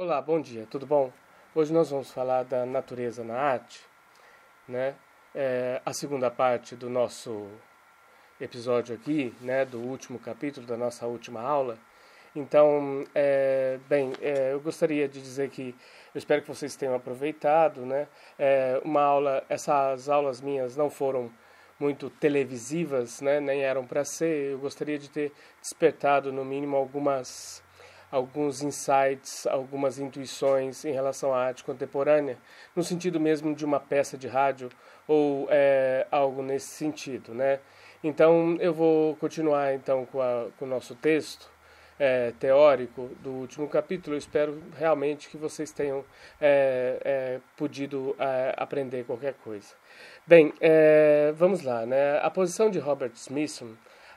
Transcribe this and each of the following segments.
Olá, bom dia, tudo bom? Hoje nós vamos falar da natureza na arte, né? É a segunda parte do nosso episódio aqui, né? Do último capítulo da nossa última aula. Então, é, bem, é, eu gostaria de dizer que eu espero que vocês tenham aproveitado, né? É, uma aula, essas aulas minhas não foram muito televisivas, né? Nem eram para ser. Eu gostaria de ter despertado no mínimo algumas alguns insights, algumas intuições em relação à arte contemporânea, no sentido mesmo de uma peça de rádio ou é, algo nesse sentido, né? Então eu vou continuar então com, a, com o nosso texto é, teórico do último capítulo. Eu espero realmente que vocês tenham é, é podido é, aprender qualquer coisa. Bem, é, vamos lá, né? A posição de Robert Smithson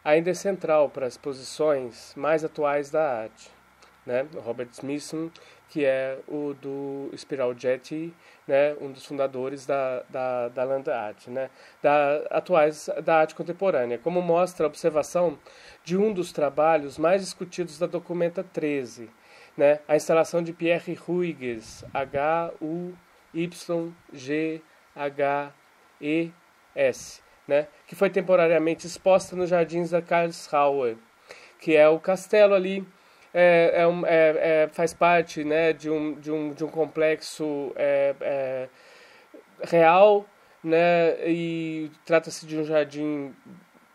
ainda é central para as posições mais atuais da arte né, Robert Smithson, que é o do Spiral Jetty, né, um dos fundadores da, da, da Land Art, né, da, atuais da arte contemporânea, como mostra a observação de um dos trabalhos mais discutidos da Documenta 13, né, a instalação de Pierre Huygens, H-U-Y-G-H-E-S, né, que foi temporariamente exposta nos jardins da Karlsruhe, que é o castelo ali é, é, é, é, faz parte né, de, um, de, um, de um complexo é, é, real, né, e trata-se de um jardim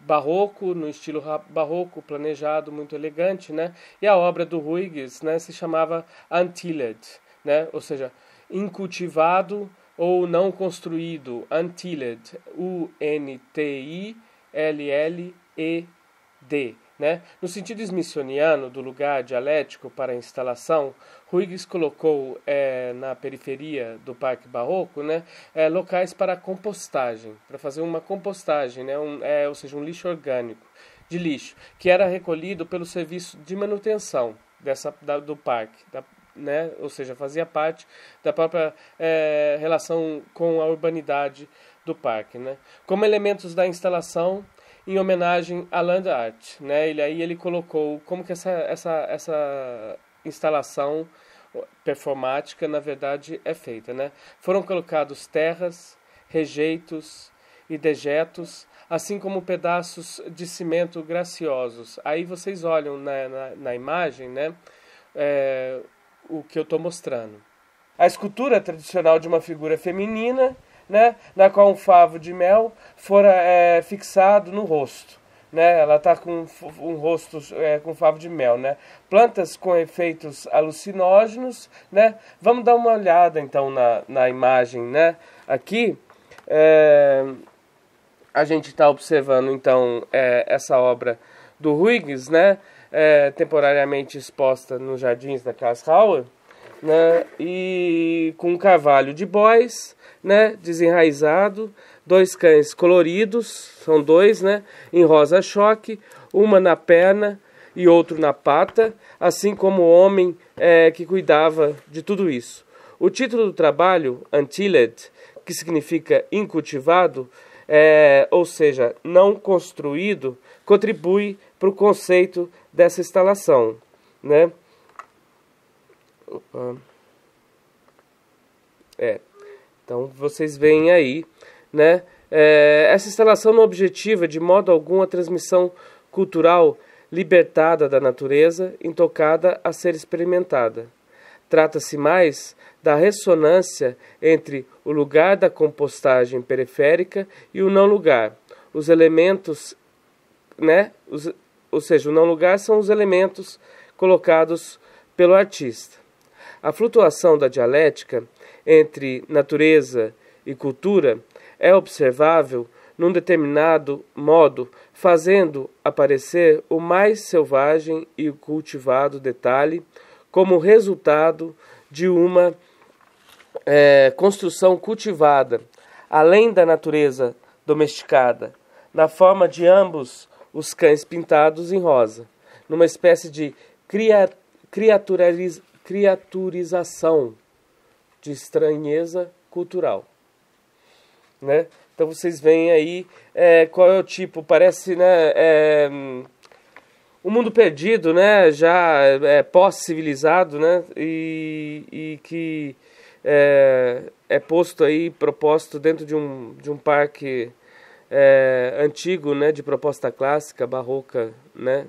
barroco, no estilo barroco, planejado, muito elegante, né? E a obra do Huygens, né, se chamava Untilled, né? Ou seja, incultivado ou não construído, Untilled, U N T I L L E D. Né? No sentido smithsoniano do lugar dialético para a instalação, Huygens colocou é, na periferia do Parque Barroco né, é, locais para compostagem, para fazer uma compostagem, né, um, é, ou seja, um lixo orgânico de lixo, que era recolhido pelo serviço de manutenção dessa, da, do parque, da, né, ou seja, fazia parte da própria é, relação com a urbanidade do parque. Né? Como elementos da instalação, em homenagem à Land Art, né? Ele aí ele colocou como que essa essa essa instalação performática na verdade é feita, né? Foram colocados terras, rejeitos e dejetos, assim como pedaços de cimento graciosos. Aí vocês olham na, na, na imagem, né? É, o que eu estou mostrando. A escultura tradicional de uma figura feminina né, na qual um favo de mel fora é, fixado no rosto. Né, ela está com um rosto é, com favo de mel, né? Plantas com efeitos alucinógenos, né? Vamos dar uma olhada então na, na imagem, né? Aqui é, a gente está observando então é, essa obra do Huygens, né? É, temporariamente exposta nos jardins da Karlsruhe né? E com um cavalo de bois, né? Desenraizado, dois cães coloridos, são dois, né? Em rosa choque, uma na perna e outro na pata, assim como o homem é, que cuidava de tudo isso. O título do trabalho, Untilled, que significa incultivado, é, ou seja, não construído, contribui para o conceito dessa instalação, né? Ah. É. Então vocês veem aí, né? É, essa instalação não é objetiva de modo algum a transmissão cultural libertada da natureza, intocada a ser experimentada. Trata-se mais da ressonância entre o lugar da compostagem periférica e o não lugar. Os elementos, né? Os, ou seja, o não lugar são os elementos colocados pelo artista. A flutuação da dialética entre natureza e cultura é observável num determinado modo, fazendo aparecer o mais selvagem e cultivado detalhe como resultado de uma é, construção cultivada, além da natureza domesticada, na forma de ambos os cães pintados em rosa, numa espécie de criatura criaturização de estranheza cultural. Né? Então vocês veem aí é, qual é o tipo, parece né, é, um mundo perdido, né, já é, pós-civilizado né, e, e que é, é, posto aí, proposto dentro de um, de um parque é, antigo, né, de proposta clássica, barroca, né,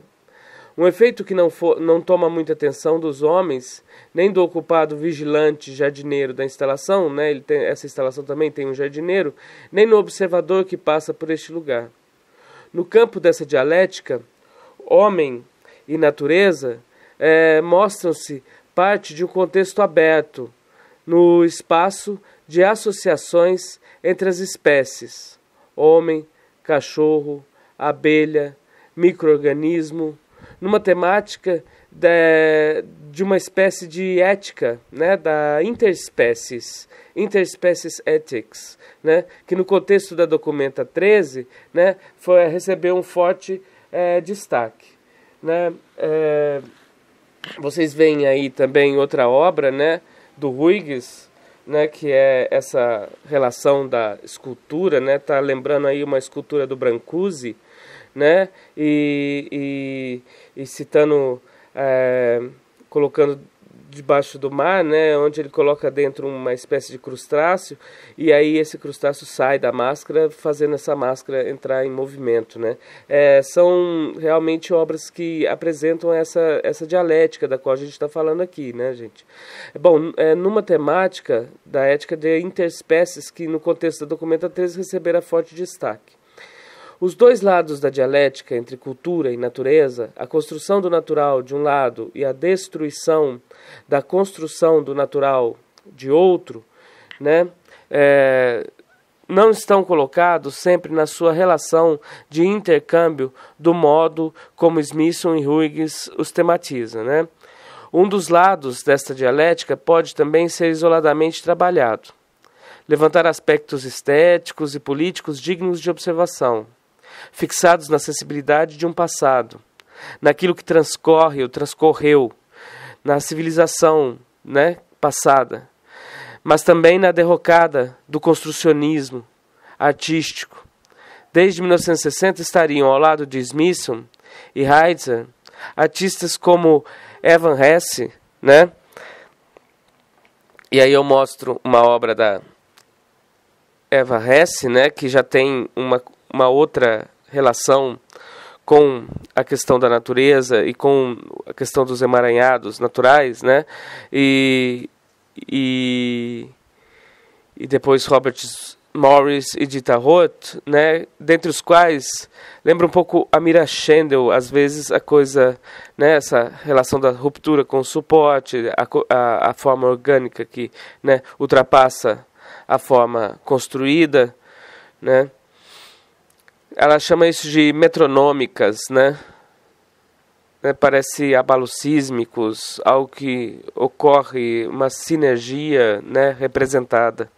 um efeito que não, for, não toma muita atenção dos homens, nem do ocupado vigilante jardineiro da instalação, né? Ele tem, essa instalação também tem um jardineiro, nem no observador que passa por este lugar. No campo dessa dialética, homem e natureza é, mostram-se parte de um contexto aberto, no espaço de associações entre as espécies: homem, cachorro, abelha, microorganismo, numa temática de uma espécie de ética, né, da interespécies, interespécies ethics, né, que no contexto da documenta 13, né, foi receber um forte é, destaque, né, é, vocês veem aí também outra obra, né, do Huygens, né, que é essa relação da escultura, né, tá lembrando aí uma escultura do Brancusi, né? E, e, e citando, é, colocando debaixo do mar, né? Onde ele coloca dentro uma espécie de crustáceo e aí esse crustáceo sai da máscara, fazendo essa máscara entrar em movimento, né? É, são realmente obras que apresentam essa essa dialética da qual a gente está falando aqui, né, gente? Bom, é, numa temática da ética de interespécies que no contexto da documenta 13 receberá forte destaque. Os dois lados da dialética entre cultura e natureza, a construção do natural de um lado e a destruição da construção do natural de outro, né, é, não estão colocados sempre na sua relação de intercâmbio do modo como Smithson e Huygens os tematizam. né? Um dos lados desta dialética pode também ser isoladamente trabalhado, levantar aspectos estéticos e políticos dignos de observação, fixados na sensibilidade de um passado, naquilo que transcorre ou transcorreu, na civilização né, passada, mas também na derrocada do construcionismo artístico. Desde 1960 estariam ao lado de Smithson e Heidegger artistas como Evan Hesse, né? E aí eu mostro uma obra da Eva Hesse, né, que já tem uma, uma outra relação com a questão da natureza e com a questão dos emaranhados naturais, né? E, e, e depois Robert Morris e Dita Roth, né? Dentre os quais lembra um pouco a Mira Schendel, às vezes a coisa, né? Essa relação da ruptura com o suporte, a, a, a forma orgânica que, né? Ultrapassa a forma construída, né? ela chama isso de metronômicas, né? né? Parece abalos sísmicos, algo que ocorre, uma sinergia né, representada.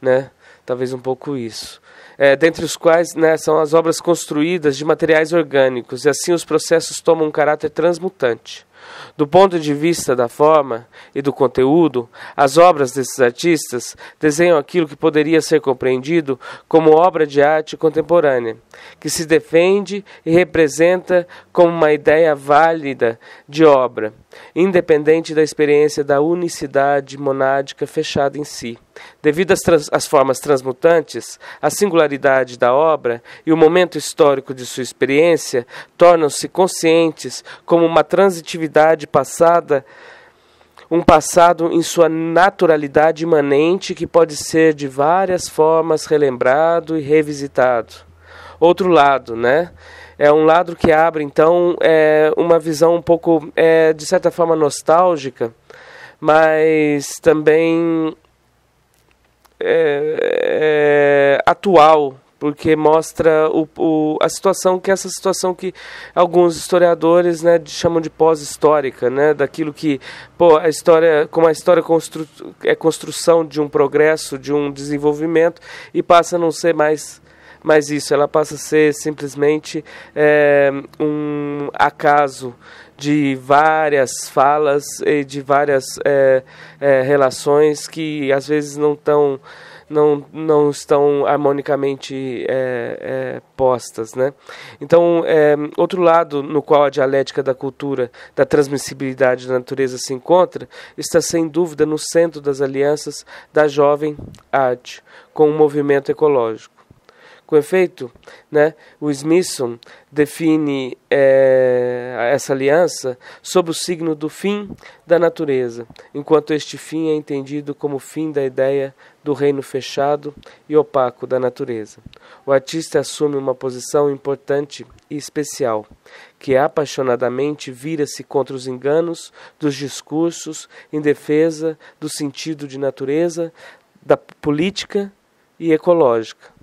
Né? Talvez um pouco isso. É, dentre os quais né, são as obras construídas de materiais orgânicos, e assim os processos tomam um caráter transmutante. Do ponto de vista da forma e do conteúdo, as obras desses artistas desenham aquilo que poderia ser compreendido como obra de arte contemporânea, que se defende e representa como uma ideia válida de obra, independente da experiência da unicidade monádica fechada em si. Devido às, trans, às, formas transmutantes, a singularidade da obra e o momento histórico de sua experiência tornam-se conscientes como uma transitividade passada, um passado em sua naturalidade imanente que pode ser de várias formas relembrado e revisitado. Outro lado, né? é um lado que abre então é uma visão um pouco é, de certa forma nostálgica mas também é, é, atual porque mostra o, o, a situação que é essa situação que alguns historiadores né, chamam de pós-histórica, né, daquilo que pô, a história, como a história constru, é construção de um progresso, de um desenvolvimento e passa a não ser mais mais isso, ela passa a ser simplesmente é, um acaso de várias falas e de várias é, é, relações que às vezes não estão não, não estão harmonicamente é, é, postas. Né? Então, é, outro lado no qual a dialética da cultura, da transmissibilidade da natureza se encontra, está sem dúvida no centro das alianças da jovem arte com o movimento ecológico. Com efeito, né, o Smithson define é, essa aliança sob o signo do fim da natureza, enquanto este fim é entendido como o fim da ideia do reino fechado e opaco da natureza. O artista assume uma posição importante e especial, que apaixonadamente vira-se contra os enganos dos discursos em defesa do sentido de natureza, da política e ecológica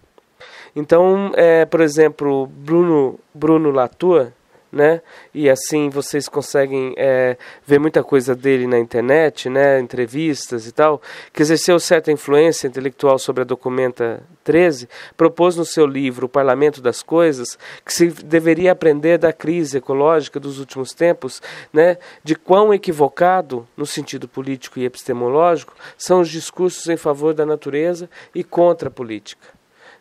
então, é, por exemplo, Bruno, Bruno Latour, né? E assim vocês conseguem é, ver muita coisa dele na internet, né? Entrevistas e tal. Que exerceu certa influência intelectual sobre a Documenta 13, propôs no seu livro O Parlamento das Coisas que se deveria aprender da crise ecológica dos últimos tempos, né? De quão equivocado, no sentido político e epistemológico, são os discursos em favor da natureza e contra a política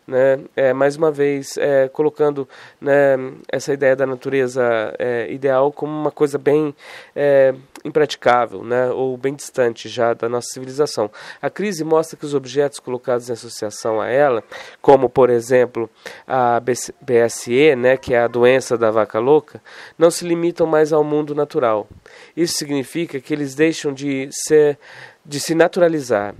né, é, mais uma vez é, colocando né, essa ideia da natureza é, ideal como uma coisa bem é, impraticável, né, ou bem distante já da nossa civilização. A crise mostra que os objetos colocados em associação a ela, como por exemplo a BSE, né, que é a doença da vaca louca, não se limitam mais ao mundo natural. Isso significa que eles deixam de ser de se naturalizar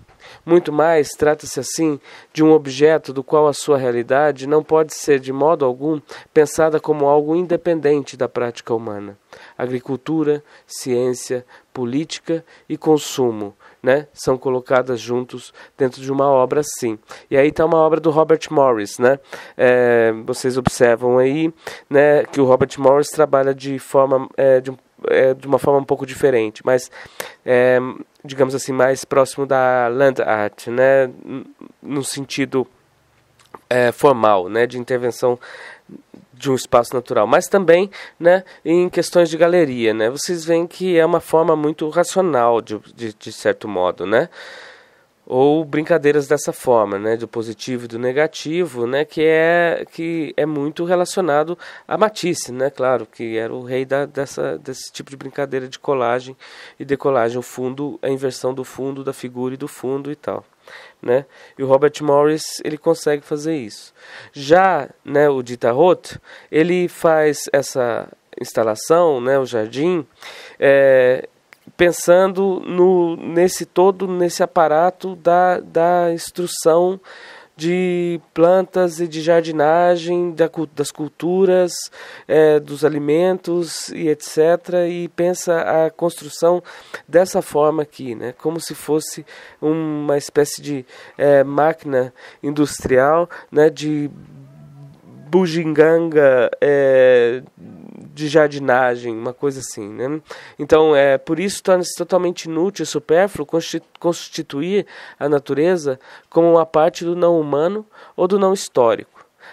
muito mais, trata-se assim de um objeto do qual a sua realidade não pode ser de modo algum pensada como algo independente da prática humana. Agricultura, ciência, política e consumo, né, são colocadas juntos dentro de uma obra assim. E aí está uma obra do Robert Morris, né? É, vocês observam aí, né, que o Robert Morris trabalha de forma é, de, é, de uma forma um pouco diferente, mas é, digamos assim, mais próximo da land art, né? No sentido é, formal, né? De intervenção de um espaço natural, mas também né, em questões de galeria. Né? Vocês veem que é uma forma muito racional, de, de, de certo modo. Né? ou brincadeiras dessa forma, né, do positivo e do negativo, né, que é que é muito relacionado a Matisse, né, claro, que era o rei da, dessa desse tipo de brincadeira de colagem e decolagem, o fundo, a inversão do fundo da figura e do fundo e tal, né? E o Robert Morris, ele consegue fazer isso. Já, né, o Roth, ele faz essa instalação, né, o jardim, é, pensando no, nesse todo, nesse aparato da, da instrução de plantas e de jardinagem, da, das culturas, é, dos alimentos e etc. E pensa a construção dessa forma aqui, né? como se fosse uma espécie de é, máquina industrial né? de bugiganga. É, de jardinagem, uma coisa assim, né? Então, é, por isso torna-se totalmente inútil e supérfluo constituir a natureza como uma parte do não humano ou do não histórico.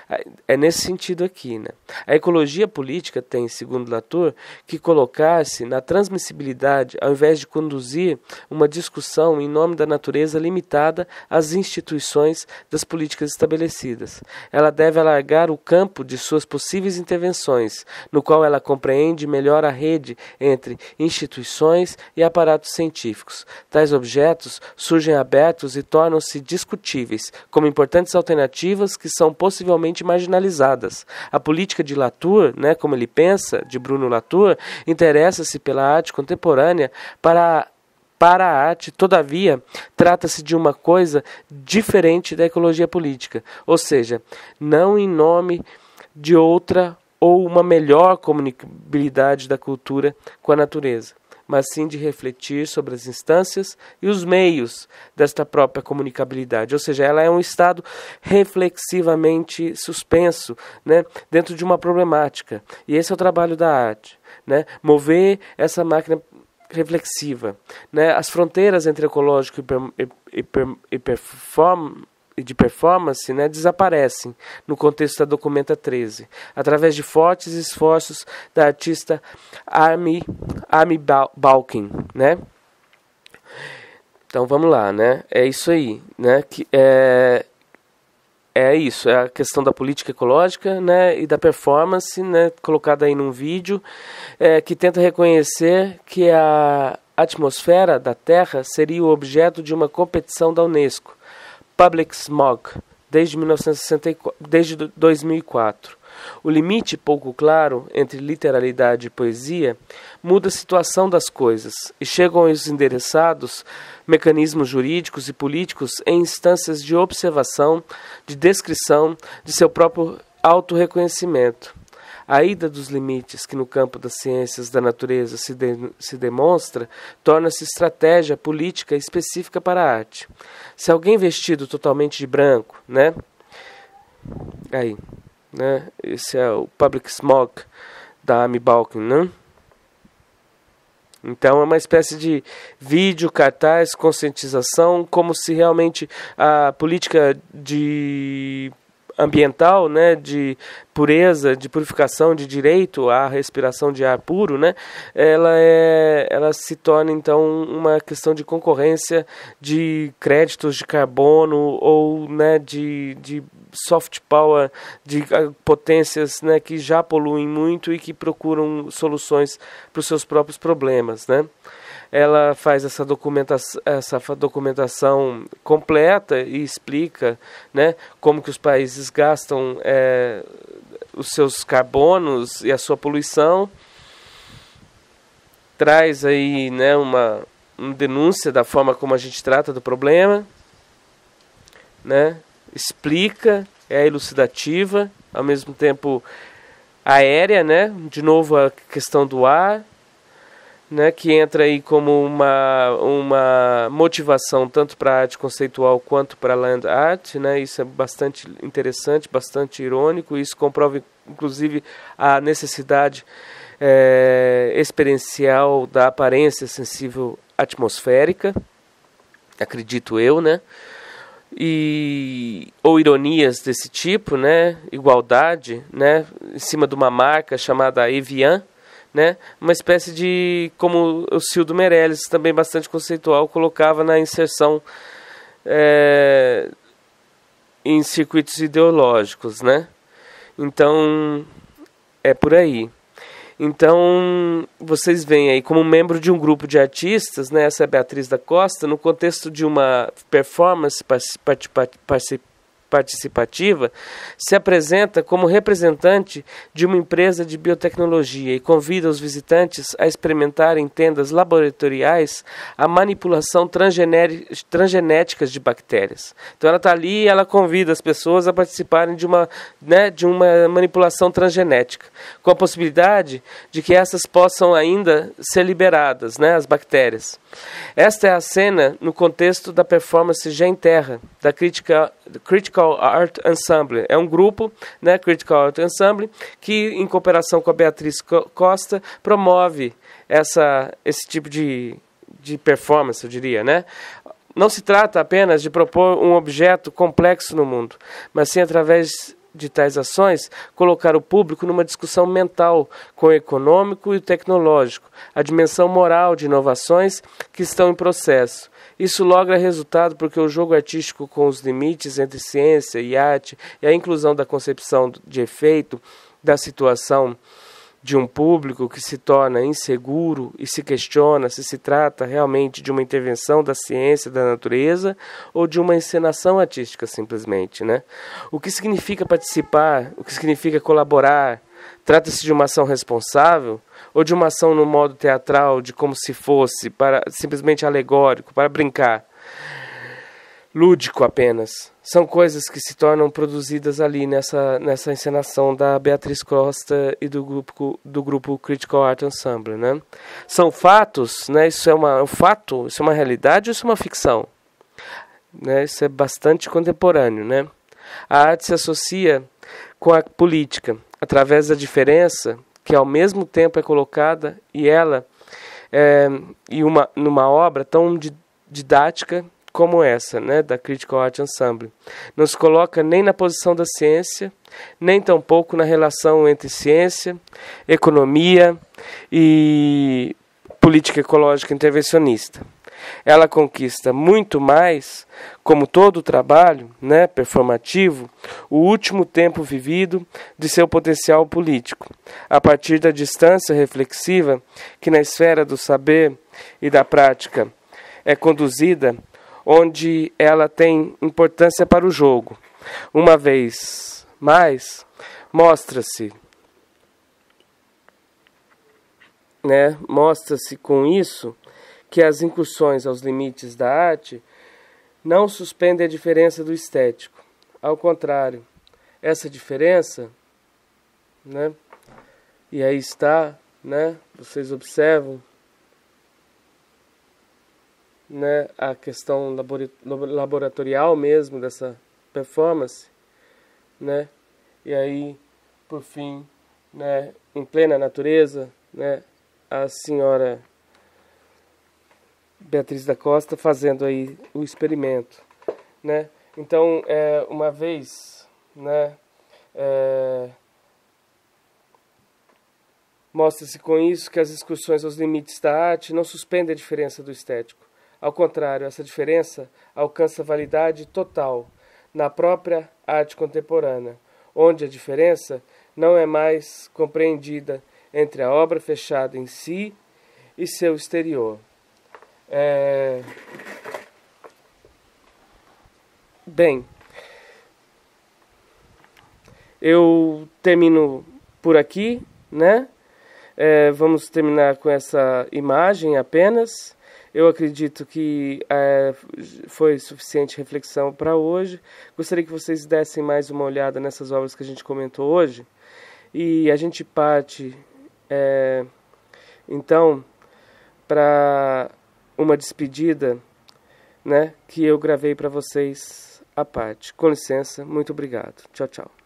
É, é nesse sentido aqui. Né? A ecologia política tem, segundo Latour, que colocar-se na transmissibilidade ao invés de conduzir uma discussão em nome da natureza limitada às instituições das políticas estabelecidas. Ela deve alargar o campo de suas possíveis intervenções, no qual ela compreende melhor a rede entre instituições e aparatos científicos. Tais objetos surgem abertos e tornam-se discutíveis, como importantes alternativas que são possivelmente socialmente marginalizadas. A política de Latour, né, como ele pensa, de Bruno Latour, interessa-se pela arte contemporânea para para a arte, todavia, trata-se de uma coisa diferente da ecologia política, ou seja, não em nome de outra ou uma melhor comunicabilidade da cultura com a natureza mas sim de refletir sobre as instâncias e os meios desta própria comunicabilidade. Ou seja, ela é um estado reflexivamente suspenso né, dentro de uma problemática. E esse é o trabalho da arte. Né? Mover essa máquina reflexiva. Né? As fronteiras entre ecológico e, per, e, e, e perform, de performance né, desaparecem no contexto da Documenta 13, através de fortes esforços da artista Amy, Amy Balkin, né? Então vamos lá, né? É isso aí, né? Que é é isso, é a questão da política ecológica, né, e da performance, né, colocada aí num vídeo, é, que tenta reconhecer que a atmosfera da Terra seria o objeto de uma competição da UNESCO, Public Smog, desde, 1964, desde 2004. O limite pouco claro entre literalidade e poesia muda a situação das coisas e chegam aos endereçados mecanismos jurídicos e políticos em instâncias de observação, de descrição de seu próprio autorreconhecimento. A ida dos limites que no campo das ciências da natureza se, de, se demonstra torna-se estratégia política específica para a arte. Se alguém vestido totalmente de branco, né? Aí, né? Esse é o Public Smog da Amy Balkin, né? Então é uma espécie de vídeo, cartaz, conscientização, como se realmente a política de ambiental, né, de pureza, de purificação, de direito à respiração de ar puro, né, ela, é, ela se torna então uma questão de concorrência de créditos de carbono ou né, de, de soft power, de ah, potências né, que já poluem muito e que procuram soluções para os seus próprios problemas. Né? ela faz essa documentação, essa documentação completa e explica né, como que os países gastam é, os seus carbonos e a sua poluição. Traz aí né, uma, uma denúncia da forma como a gente trata do problema, né? explica, é elucidativa, ao mesmo tempo aérea, né? de novo a questão do ar, né, que entra aí como uma, uma motivação tanto para a arte conceitual quanto para a land art, né, isso é bastante interessante, bastante irônico, isso comprova inclusive a necessidade é, experiencial da aparência sensível atmosférica, acredito eu, né, e ou ironias desse tipo, né, igualdade, né, em cima de uma marca chamada Evian, né? Uma espécie de como o Cildo Meirelles, também bastante conceitual, colocava na inserção é, em circuitos ideológicos, né? Então é por aí. Então, vocês veem aí, como membro de um grupo de artistas, né, essa é Beatriz da Costa, no contexto de uma performance participativa. particip, participativa, se apresenta como representante de uma empresa de biotecnologia e convida os visitantes a experimentar em tendas laboratoriais a manipulação transgenéticas de bactérias. Então ela está ali e ela convida as pessoas a participarem de uma, né, de uma manipulação transgenética, com a possibilidade de que essas possam ainda ser liberadas, né, as bactérias. Esta é a cena no contexto da performance Gen Terra, da crítica, Critical Critical Art Ensemble. É um grupo, né, Critical Art Ensemble, que em cooperação com a Beatriz Costa promove essa, esse tipo de, de performance, eu diria, né? Não se trata apenas de propor um objeto complexo no mundo, mas sim através de tais ações, colocar o público numa discussão mental com o econômico e o tecnológico, a dimensão moral de inovações que estão em processo isso logra resultado porque o jogo artístico com os limites entre ciência e arte e a inclusão da concepção de efeito da situação de um público que se torna inseguro e se questiona se se trata realmente de uma intervenção da ciência da natureza ou de uma encenação artística simplesmente, né? O que significa participar, o que significa colaborar, Trata-se de uma ação responsável ou de uma ação no modo teatral, de como se fosse, para simplesmente alegórico, para brincar? Lúdico apenas. São coisas que se tornam produzidas ali nessa, nessa encenação da Beatriz Costa e do grupo, do grupo Critical Art Ensemble. Né? São fatos, né? isso é uma, é um fato, isso é uma realidade ou isso é uma ficção? Né? Isso é bastante contemporâneo. Né? A arte se associa com a política através da diferença que ao mesmo tempo é colocada e ela é, e uma numa obra tão di, didática como essa, né, da Critical Art Ensemble, não se coloca nem na posição da ciência, nem tampouco na relação entre ciência, economia e política ecológica intervencionista ela conquista muito mais, como todo trabalho né, performativo, o último tempo vivido de seu potencial político, a partir da distância reflexiva que, na esfera do saber e da prática, é conduzida, onde ela tem importância para o jogo. Uma vez mais, mostra-se né, mostra-se com isso que as incursões aos limites da arte não suspendem a diferença do estético. Ao contrário, essa diferença, né? E aí está, né? Vocês observam, né? A questão laboratorial mesmo dessa performance, né? E aí, por fim, né? Em plena natureza, né? A senhora Beatriz da Costa fazendo aí o experimento, né? Então, é, uma vez, né, é, mostra-se com isso que as discussões aos limites da arte não suspendem a diferença do estético. Ao contrário, essa diferença alcança validade total na própria arte contemporânea, onde a diferença não é mais compreendida entre a obra fechada em si e seu exterior. É... Bem, eu termino por aqui, né? É, vamos terminar com essa imagem apenas. Eu acredito que é, foi suficiente reflexão para hoje. Gostaria que vocês dessem mais uma olhada nessas obras que a gente comentou hoje. E a gente parte, é, então, para uma despedida, né, que eu gravei para vocês a parte. Com licença, muito obrigado. Tchau, tchau.